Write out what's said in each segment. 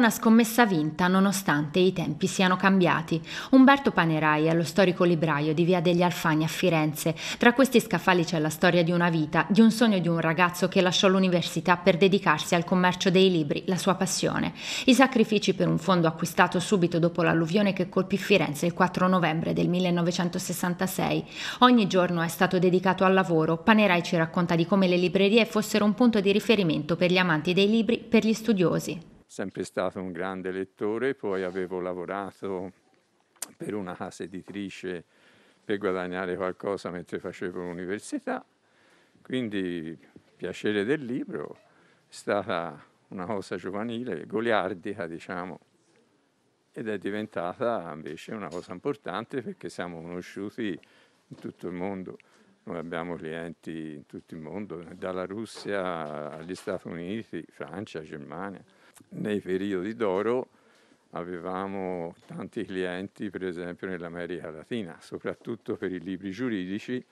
una scommessa vinta nonostante i tempi siano cambiati. Umberto Panerai è lo storico libraio di Via degli Alfani a Firenze. Tra questi scaffali c'è la storia di una vita, di un sogno di un ragazzo che lasciò l'università per dedicarsi al commercio dei libri, la sua passione. I sacrifici per un fondo acquistato subito dopo l'alluvione che colpì Firenze il 4 novembre del 1966. Ogni giorno è stato dedicato al lavoro. Panerai ci racconta di come le librerie fossero un punto di riferimento per gli amanti dei libri, per gli studiosi sempre stato un grande lettore, poi avevo lavorato per una casa editrice per guadagnare qualcosa mentre facevo l'università, quindi piacere del libro è stata una cosa giovanile, goliardica diciamo, ed è diventata invece una cosa importante perché siamo conosciuti in tutto il mondo. Noi abbiamo clienti in tutto il mondo, dalla Russia agli Stati Uniti, Francia, Germania nei periodi d'oro avevamo tanti clienti, per esempio, nell'America Latina, soprattutto per i libri giuridici,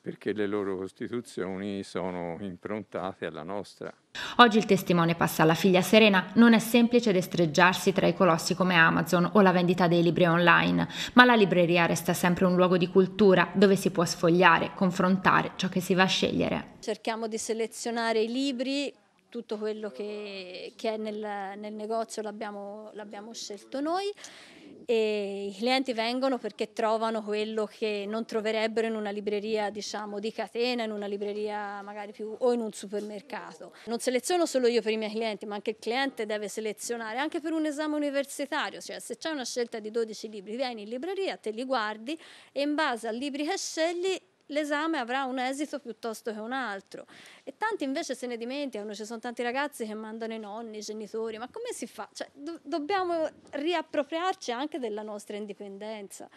perché le loro costituzioni sono improntate alla nostra. Oggi il testimone passa alla figlia Serena. Non è semplice destreggiarsi tra i colossi come Amazon o la vendita dei libri online, ma la libreria resta sempre un luogo di cultura dove si può sfogliare, confrontare ciò che si va a scegliere. Cerchiamo di selezionare i libri tutto quello che, che è nel, nel negozio l'abbiamo, l'abbiamo scelto noi e i clienti vengono perché trovano quello che non troverebbero in una libreria diciamo di catena, in una libreria magari più o in un supermercato. Non seleziono solo io per i miei clienti, ma anche il cliente deve selezionare anche per un esame universitario, cioè se c'è una scelta di 12 libri, vieni in libreria, te li guardi e in base ai libri che scegli l'esame avrà un esito piuttosto che un altro. E tanti invece se ne dimenticano, ci sono tanti ragazzi che mandano i nonni, i genitori, ma come si fa? Cioè, do- dobbiamo riappropriarci anche della nostra indipendenza.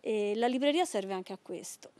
E la libreria serve anche a questo.